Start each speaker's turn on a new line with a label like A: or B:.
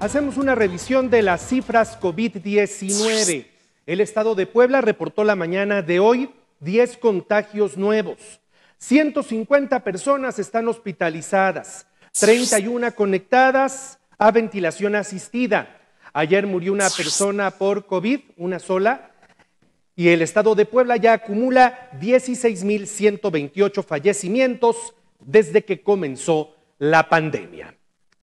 A: Hacemos una revisión de las cifras COVID-19. El estado de Puebla reportó la mañana de hoy 10 contagios nuevos. 150 personas están hospitalizadas, 31 conectadas a ventilación asistida. Ayer murió una persona por COVID, una sola, y el estado de Puebla ya acumula 16.128 fallecimientos desde que comenzó la pandemia.